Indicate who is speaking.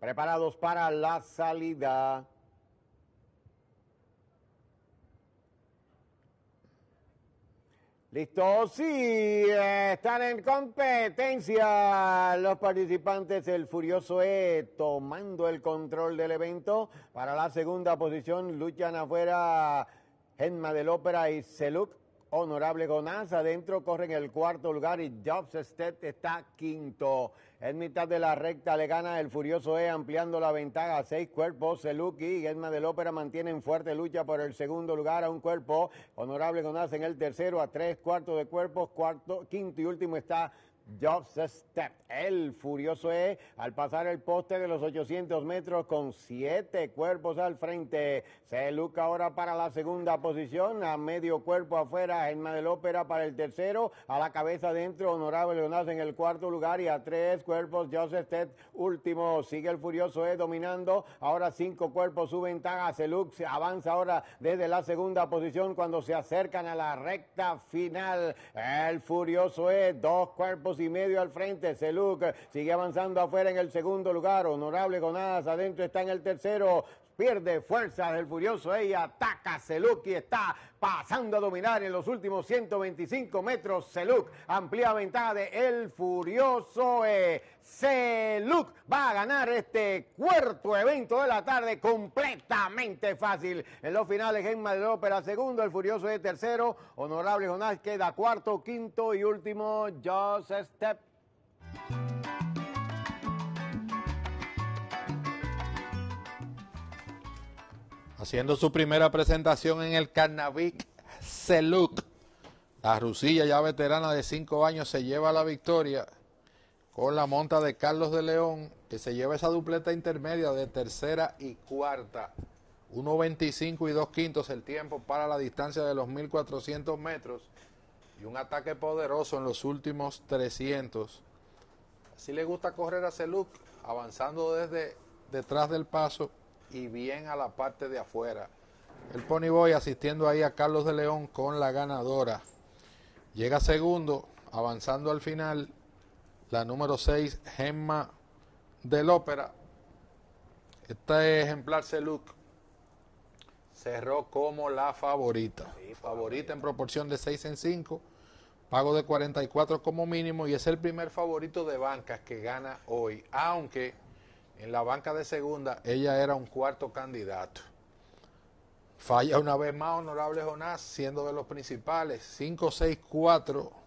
Speaker 1: Preparados para la salida. Listo, sí, están en competencia los participantes. El Furioso E tomando el control del evento. Para la segunda posición luchan afuera Genma del Ópera y Seluk. Honorable Gonaz adentro corre en el cuarto lugar y Jobs Step está quinto. En mitad de la recta le gana el Furioso E ampliando la ventaja a seis cuerpos. Seluki y Edma del Ópera mantienen fuerte lucha por el segundo lugar a un cuerpo. Honorable Gonaz en el tercero a tres cuartos de cuerpos. Cuarto, quinto y último está Jobs Step. El furioso E al pasar el poste de los 800 metros con siete cuerpos al frente. Se ahora para la segunda posición. A medio cuerpo afuera, Germán del Ópera para el tercero. A la cabeza dentro, Honorable Leonardo en el cuarto lugar y a tres cuerpos Jobs Step último. Sigue el furioso E dominando. Ahora cinco cuerpos su ventaja. Selux avanza ahora desde la segunda posición cuando se acercan a la recta final. El furioso E, dos cuerpos y medio al frente. Seluc sigue avanzando afuera en el segundo lugar. Honorable Gonaz, adentro está en el tercero pierde fuerzas el furioso ella, ataca Seluk y está pasando a dominar en los últimos 125 metros. Seluk amplía ventaja de el furioso E. Seluk va a ganar este cuarto evento de la tarde completamente fácil. En los finales, Gemma de Ópera segundo, el furioso E tercero, Honorable Jonás queda cuarto, quinto y último, Just Step
Speaker 2: haciendo su primera presentación en el Carnavic Celuc. La rusilla ya veterana de 5 años se lleva la victoria con la monta de Carlos de León, que se lleva esa dupleta intermedia de tercera y cuarta. 1.25 y 2 quintos el tiempo para la distancia de los 1.400 metros y un ataque poderoso en los últimos 300. Si le gusta correr a Celuc avanzando desde detrás del paso y bien a la parte de afuera. El Ponyboy asistiendo ahí a Carlos de León con la ganadora. Llega segundo, avanzando al final, la número 6, Gemma del Ópera. Este ejemplar Seluc cerró como la favorita. Sí, favorita en proporción de 6 en 5, pago de 44 como mínimo y es el primer favorito de bancas que gana hoy, aunque en la banca de segunda, ella era un cuarto candidato. Falla una vez más, honorable Jonás, siendo de los principales. 5-6-4.